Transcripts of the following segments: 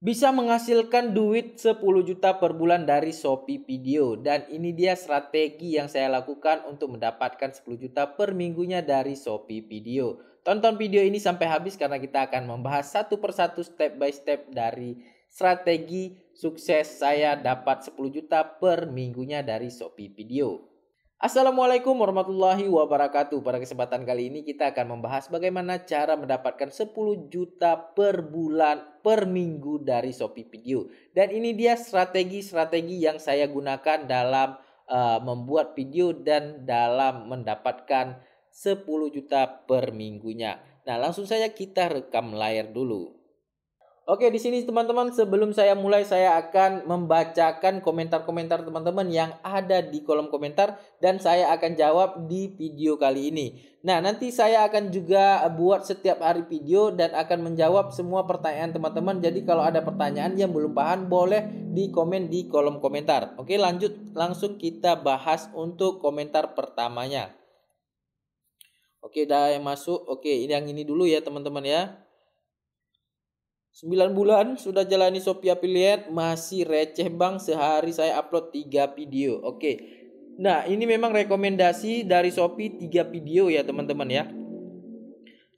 bisa menghasilkan duit 10 juta per bulan dari Shopee Video dan ini dia strategi yang saya lakukan untuk mendapatkan 10 juta per minggunya dari Shopee Video. Tonton video ini sampai habis karena kita akan membahas satu persatu step by step dari strategi sukses saya dapat 10 juta per minggunya dari Shopee Video. Assalamualaikum warahmatullahi wabarakatuh. Pada kesempatan kali ini kita akan membahas bagaimana cara mendapatkan 10 juta per bulan per minggu dari Shopee Video. Dan ini dia strategi-strategi yang saya gunakan dalam uh, membuat video dan dalam mendapatkan 10 juta per minggunya. Nah, langsung saja kita rekam layar dulu. Oke, di sini teman-teman sebelum saya mulai saya akan membacakan komentar-komentar teman-teman yang ada di kolom komentar dan saya akan jawab di video kali ini. Nah, nanti saya akan juga buat setiap hari video dan akan menjawab semua pertanyaan teman-teman. Jadi kalau ada pertanyaan yang belum paham boleh di komen di kolom komentar. Oke, lanjut langsung kita bahas untuk komentar pertamanya. Oke, dah yang masuk. Oke, ini yang ini dulu ya teman-teman ya. 9 bulan sudah jalani Sophia Affiliate masih receh bang sehari saya upload 3 video. Oke. Nah, ini memang rekomendasi dari Shopee 3 video ya teman-teman ya.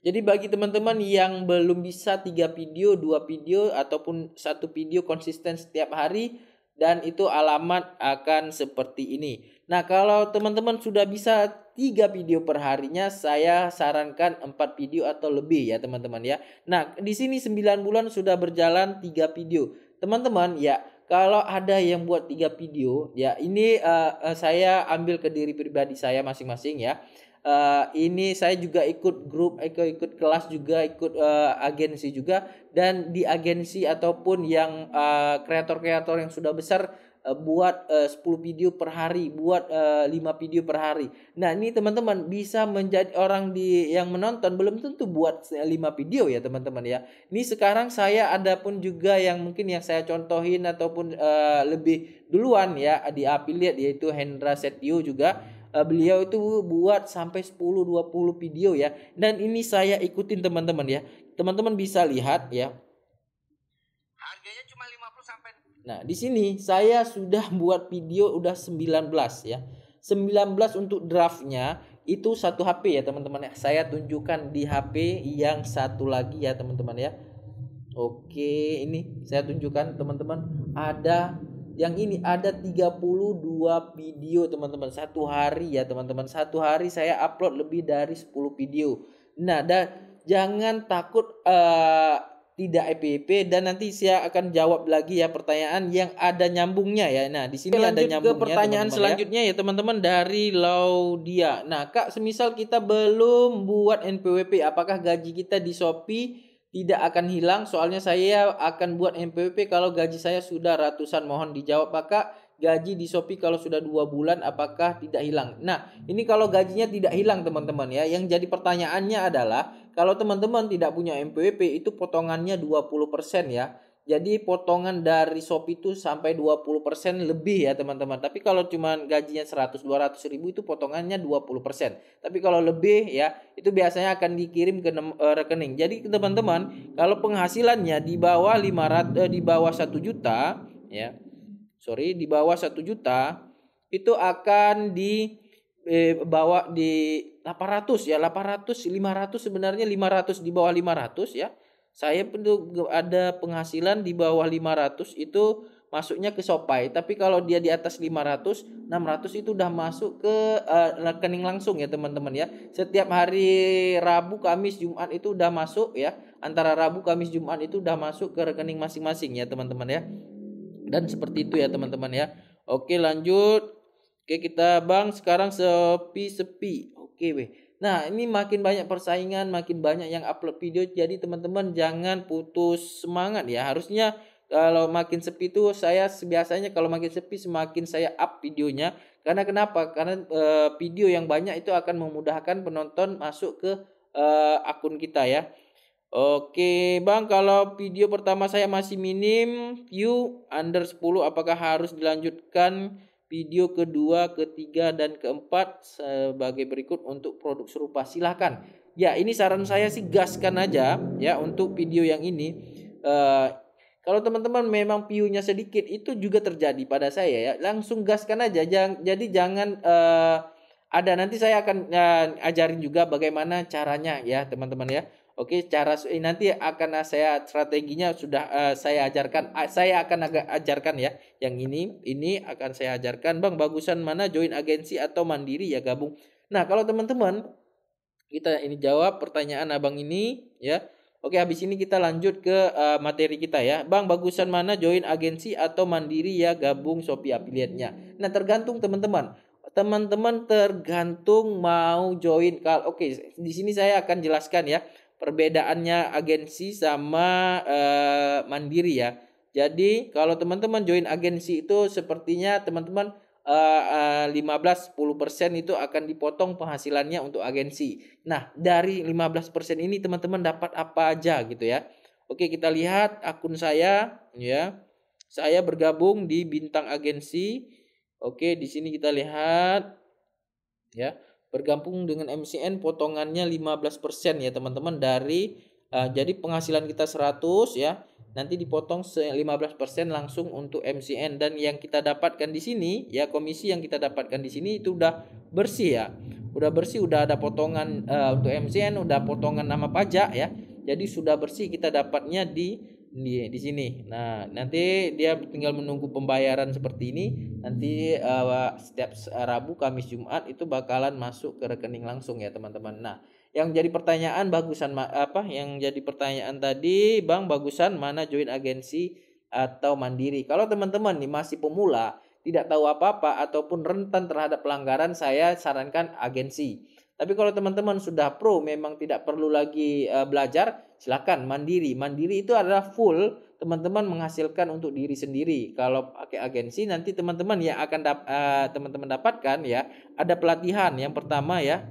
Jadi bagi teman-teman yang belum bisa 3 video, 2 video ataupun satu video konsisten setiap hari dan itu alamat akan seperti ini. Nah, kalau teman-teman sudah bisa tiga video per harinya saya sarankan 4 video atau lebih ya teman-teman ya. Nah, di sini 9 bulan sudah berjalan tiga video. Teman-teman ya, kalau ada yang buat tiga video ya ini uh, saya ambil ke diri pribadi saya masing-masing ya uh, ini saya juga ikut grup ikut ikut kelas juga ikut uh, agensi juga dan di agensi ataupun yang kreator-kreator uh, kreator -kreator yang sudah besar Eh, buat 10 eh, video per hari, buat 5 eh, video per hari. Nah, ini teman-teman bisa menjadi orang di yang menonton belum tentu buat 5 video ya, teman-teman ya. Ini sekarang saya ada pun juga yang mungkin yang saya contohin ataupun lebih duluan ya di affiliate yaitu Hendra Setio juga beliau itu buat sampai 10 20 video ya. Dan ini saya ikutin teman-teman ya. Teman-teman bisa lihat ya Nah, di sini saya sudah buat video udah 19 ya. 19 untuk draftnya itu satu HP ya teman-teman ya. Saya tunjukkan di HP yang satu lagi ya teman-teman ya. Oke, ini saya tunjukkan teman-teman ada yang ini ada 32 video teman-teman satu hari ya teman-teman satu hari saya upload lebih dari 10 video nah dan jangan takut uh, tidak FPP dan nanti saya akan jawab lagi ya pertanyaan yang ada nyambungnya ya. Nah, di sini ada nyambungnya. ke pertanyaan teman -teman ya. selanjutnya ya teman-teman ya, dari Laudia. Nah, Kak, semisal kita belum buat NPWP, apakah gaji kita di Shopee tidak akan hilang? Soalnya saya akan buat NPWP kalau gaji saya sudah ratusan. Mohon dijawab, Pak Kak gaji di Shopee kalau sudah dua bulan apakah tidak hilang? Nah, ini kalau gajinya tidak hilang teman-teman ya. Yang jadi pertanyaannya adalah kalau teman-teman tidak punya MPWP itu potongannya 20% ya. Jadi potongan dari Shopee itu sampai 20% lebih ya teman-teman. Tapi kalau cuma gajinya 100 200 ribu itu potongannya 20%. Tapi kalau lebih ya itu biasanya akan dikirim ke eh, rekening. Jadi teman-teman kalau penghasilannya di bawah 500 eh, di bawah 1 juta ya sorry di bawah satu juta itu akan di eh, bawa di 800 ya 800 500 sebenarnya 500 di bawah 500 ya saya untuk ada penghasilan di bawah 500 itu masuknya ke Shopee tapi kalau dia di atas 500 600 itu udah masuk ke uh, rekening langsung ya teman-teman ya setiap hari Rabu Kamis Jumat itu udah masuk ya antara Rabu Kamis Jumat itu udah masuk ke rekening masing-masing ya teman-teman ya dan seperti itu ya teman-teman ya. Oke lanjut. Oke kita bang sekarang sepi-sepi. Oke weh. Nah ini makin banyak persaingan, makin banyak yang upload video. Jadi teman-teman jangan putus semangat ya. Harusnya kalau makin sepi itu saya biasanya kalau makin sepi semakin saya up videonya. Karena kenapa? Karena e, video yang banyak itu akan memudahkan penonton masuk ke e, akun kita ya. Oke bang, kalau video pertama saya masih minim view under 10, apakah harus dilanjutkan video kedua, ketiga, dan keempat sebagai berikut untuk produk serupa? Silahkan. Ya, ini saran saya sih gaskan aja ya untuk video yang ini. Uh, kalau teman-teman memang view-nya sedikit itu juga terjadi pada saya ya. Langsung gaskan aja. jadi jangan uh, ada nanti saya akan uh, ajarin juga bagaimana caranya ya teman-teman ya Oke, cara eh, nanti akan eh, saya strateginya sudah uh, saya ajarkan. Uh, saya akan agak ajarkan ya. Yang ini ini akan saya ajarkan. Bang, bagusan mana join agensi atau mandiri ya gabung. Nah, kalau teman-teman kita ini jawab pertanyaan Abang ini ya. Oke, habis ini kita lanjut ke uh, materi kita ya. Bang, bagusan mana join agensi atau mandiri ya gabung Shopee affiliate-nya. Nah, tergantung teman-teman teman-teman tergantung mau join kalau oke okay, di sini saya akan jelaskan ya perbedaannya agensi sama uh, mandiri ya. Jadi kalau teman-teman join agensi itu sepertinya teman-teman uh, uh, 15-10% itu akan dipotong penghasilannya untuk agensi. Nah, dari 15% ini teman-teman dapat apa aja gitu ya. Oke, kita lihat akun saya ya. Saya bergabung di Bintang Agensi. Oke, di sini kita lihat ya bergabung dengan MCN potongannya 15% ya teman-teman dari uh, jadi penghasilan kita 100 ya nanti dipotong 15% langsung untuk MCN dan yang kita dapatkan di sini ya komisi yang kita dapatkan di sini itu udah bersih ya udah bersih udah ada potongan uh, untuk MCN udah potongan nama pajak ya jadi sudah bersih kita dapatnya di di di sini. Nah, nanti dia tinggal menunggu pembayaran seperti ini. Nanti uh, setiap eh, Rabu, Kamis, Jumat itu bakalan masuk ke rekening langsung ya, teman-teman. Nah, yang jadi pertanyaan bagusan apa? Yang jadi pertanyaan tadi, Bang, bagusan mana join agensi atau mandiri? Kalau teman-teman nih masih pemula, tidak tahu apa-apa ataupun rentan terhadap pelanggaran, saya sarankan agensi. Tapi kalau teman-teman sudah pro memang tidak perlu lagi uh, belajar, silakan mandiri. Mandiri itu adalah full teman-teman menghasilkan untuk diri sendiri. Kalau pakai agensi nanti teman-teman ya akan dap, eh, teman-teman dapatkan ya ada pelatihan yang pertama ya.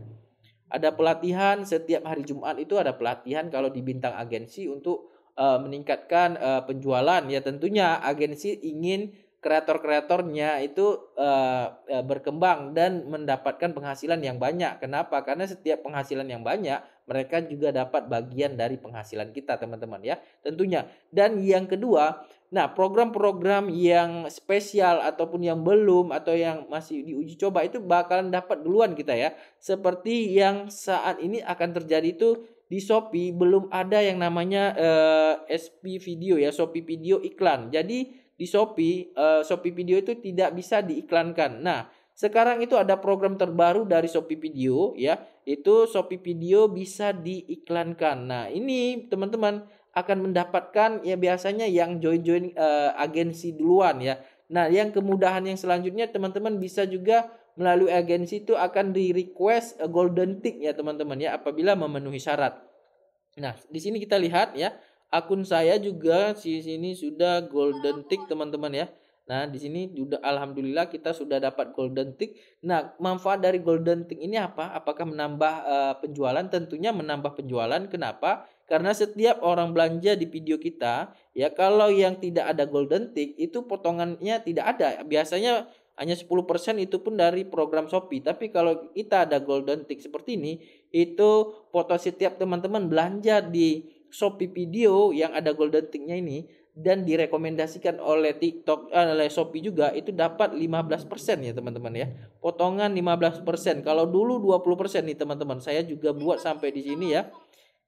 Ada pelatihan setiap hari Jumat itu ada pelatihan kalau di bintang agensi untuk uh, meningkatkan uh, penjualan ya tentunya agensi ingin kreator-kreatornya itu uh, berkembang dan mendapatkan penghasilan yang banyak. Kenapa? Karena setiap penghasilan yang banyak mereka juga dapat bagian dari penghasilan kita teman-teman ya tentunya dan yang kedua nah program-program yang spesial ataupun yang belum atau yang masih diuji coba itu bakalan dapat duluan kita ya seperti yang saat ini akan terjadi itu di Shopee belum ada yang namanya uh, eh, SP video ya Shopee video iklan jadi di Shopee uh, Shopee video itu tidak bisa diiklankan nah sekarang itu ada program terbaru dari Shopee Video ya. Itu Shopee Video bisa diiklankan. Nah, ini teman-teman akan mendapatkan ya biasanya yang join-join uh, agensi duluan ya. Nah, yang kemudahan yang selanjutnya teman-teman bisa juga melalui agensi itu akan di request eh, golden tick ya teman-teman ya apabila memenuhi syarat. Nah, di sini kita lihat ya, akun saya juga di sini sudah golden tick teman-teman ya Nah, di sini juga alhamdulillah kita sudah dapat golden tick. Nah, manfaat dari golden tick ini apa? Apakah menambah uh, penjualan? Tentunya menambah penjualan. Kenapa? Karena setiap orang belanja di video kita, ya kalau yang tidak ada golden tick itu potongannya tidak ada. Biasanya hanya 10% itu pun dari program Shopee. Tapi kalau kita ada golden tick seperti ini, itu foto setiap teman-teman belanja di Shopee video yang ada golden ticknya ini dan direkomendasikan oleh TikTok eh, oleh Shopee juga itu dapat 15% ya teman-teman ya. Potongan 15%. Kalau dulu 20% nih teman-teman. Saya juga buat sampai di sini ya.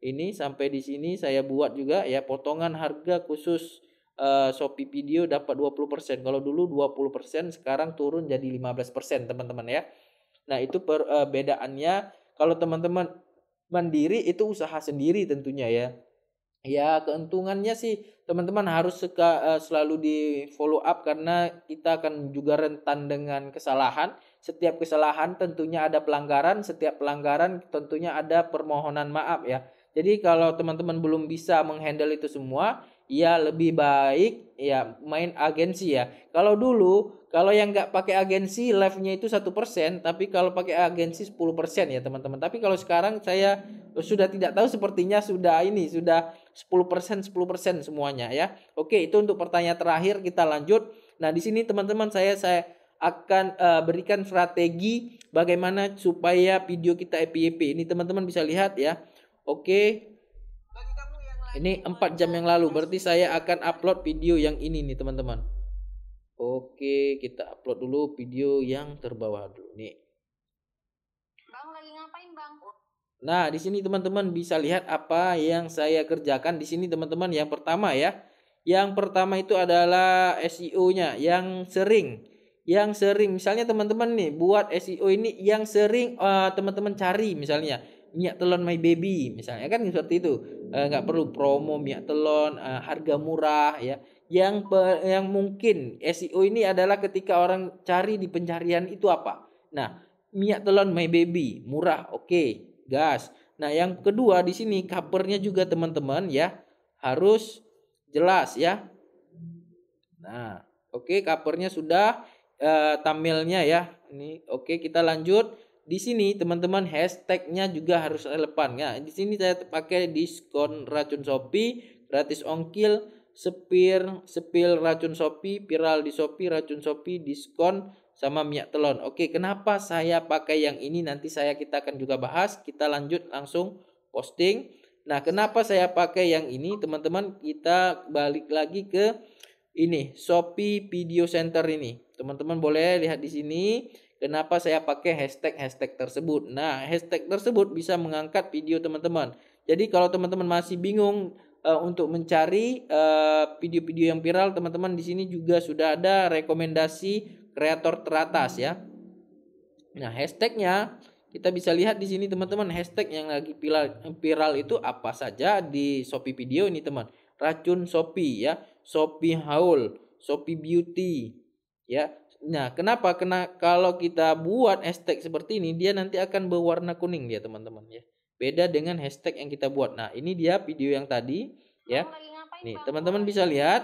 Ini sampai di sini saya buat juga ya potongan harga khusus uh, Shopee Video dapat 20%. Kalau dulu 20%, sekarang turun jadi 15% teman-teman ya. Nah, itu perbedaannya eh, kalau teman-teman mandiri itu usaha sendiri tentunya ya ya keuntungannya sih teman-teman harus suka, uh, eh, selalu di follow up karena kita akan juga rentan dengan kesalahan setiap kesalahan tentunya ada pelanggaran setiap pelanggaran tentunya ada permohonan maaf ya jadi kalau teman-teman belum bisa menghandle itu semua ya lebih baik ya main agensi ya. Kalau dulu kalau yang nggak pakai agensi live-nya itu satu persen, tapi kalau pakai agensi 10% ya teman-teman. Tapi kalau sekarang saya sudah tidak tahu sepertinya sudah ini sudah 10% 10% semuanya ya. Oke, itu untuk pertanyaan terakhir kita lanjut. Nah, di sini teman-teman saya saya akan uh, berikan strategi bagaimana supaya video kita FYP ini teman-teman bisa lihat ya. Oke, ini 4 jam yang lalu, berarti saya akan upload video yang ini nih teman-teman. Oke, kita upload dulu video yang terbawah dulu nih. Bang lagi ngapain, Bang? Nah, di sini teman-teman bisa lihat apa yang saya kerjakan di sini teman-teman. Yang pertama ya. Yang pertama itu adalah SEO-nya yang sering. Yang sering misalnya teman-teman nih buat SEO ini yang sering eh, teman-teman uh, teman -teman cari misalnya minyak telon my baby misalnya kan seperti itu eh, nggak e, perlu promo minyak telon e, harga murah ya yang pe, yang mungkin SEO ini adalah ketika orang cari di pencarian itu apa nah minyak telon my baby murah oke okay, gas nah yang kedua di sini covernya juga teman-teman ya harus jelas ya nah oke okay, covernya sudah e, thumbnailnya ya ini oke okay, kita lanjut di sini teman-teman hashtagnya juga harus relevan ya. Di sini saya pakai diskon racun Shopee, gratis ongkir, sepir, sepil racun Shopee, viral di Shopee, racun Shopee, diskon sama minyak telon. Oke, kenapa saya pakai yang ini nanti saya kita akan juga bahas. Kita lanjut langsung posting. Nah, kenapa saya pakai yang ini teman-teman? Kita balik lagi ke ini Shopee Video Center ini. Teman-teman boleh lihat di sini Kenapa saya pakai hashtag-hashtag tersebut? Nah, hashtag tersebut bisa mengangkat video teman-teman. Jadi kalau teman-teman masih bingung uh, untuk mencari eh, video-video uh, yang viral, teman-teman di sini juga sudah ada rekomendasi kreator teratas ya. Nah, hashtagnya kita bisa lihat di sini teman-teman hashtag yang lagi viral, viral itu apa saja di Shopee video ini teman. Racun Shopee ya, Shopee haul, Shopee beauty ya, Nah, kenapa? Karena kalau kita buat hashtag seperti ini, dia nanti akan berwarna kuning dia, teman-teman ya. Beda dengan hashtag yang kita buat. Nah, ini dia video yang tadi ya. Nih, teman-teman bisa lihat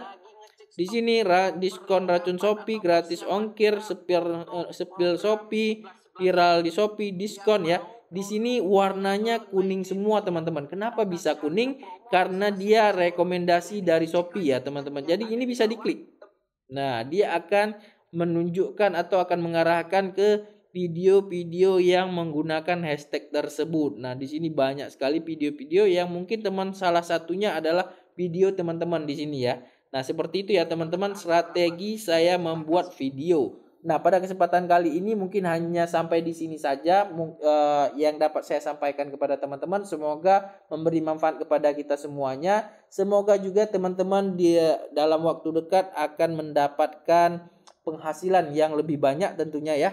di sini ra, diskon racun Shopee, gratis ongkir, eh, sepil uh, sepil Shopee, viral di Shopee, diskon ya. Di sini warnanya kuning semua teman-teman. Kenapa bisa kuning? Karena dia rekomendasi dari Shopee ya teman-teman. Jadi ini bisa diklik. Nah, dia akan menunjukkan atau akan mengarahkan ke video-video yang menggunakan hashtag tersebut. Nah, di sini banyak sekali video-video yang mungkin teman salah satunya adalah video teman-teman di sini ya. Nah, seperti itu ya teman-teman strategi saya membuat video. Nah, pada kesempatan kali ini mungkin hanya sampai di sini saja eh, yang dapat saya sampaikan kepada teman-teman. Semoga memberi manfaat kepada kita semuanya. Semoga juga teman-teman di dalam waktu dekat akan mendapatkan penghasilan yang lebih banyak tentunya ya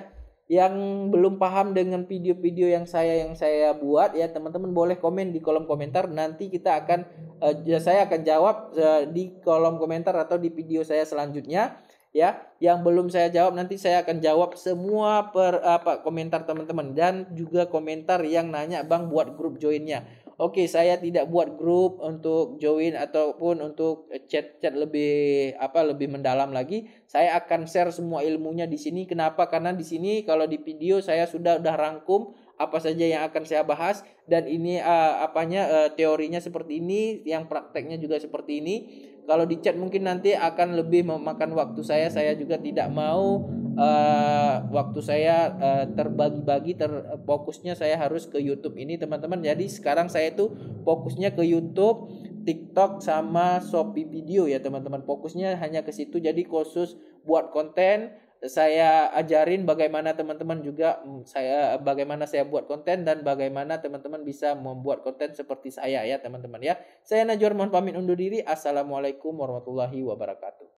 yang belum paham dengan video-video yang saya yang saya buat ya teman-teman boleh komen di kolom komentar nanti kita akan uh, saya akan jawab uh, di kolom komentar atau di video saya selanjutnya ya yang belum saya jawab nanti saya akan jawab semua per apa komentar teman-teman dan juga komentar yang nanya Bang buat grup joinnya oke okay, saya tidak buat grup untuk join ataupun untuk chat-chat lebih apa lebih mendalam lagi saya akan share semua ilmunya di sini kenapa karena di sini kalau di video saya sudah udah rangkum apa saja yang akan saya bahas dan ini uh, apanya uh, teorinya seperti ini yang prakteknya juga seperti ini kalau di chat mungkin nanti akan lebih memakan waktu saya saya juga tidak mau uh, waktu saya uh, terbagi-bagi terfokusnya saya harus ke YouTube ini teman-teman jadi sekarang saya itu fokusnya ke YouTube TikTok sama Shopee video ya teman-teman fokusnya hanya ke situ jadi khusus buat konten saya ajarin bagaimana teman-teman juga mm, saya bagaimana saya buat konten dan bagaimana teman-teman bisa membuat konten seperti saya ya teman-teman ya. Saya Najwa mohon pamit undur diri. Assalamualaikum warahmatullahi wabarakatuh.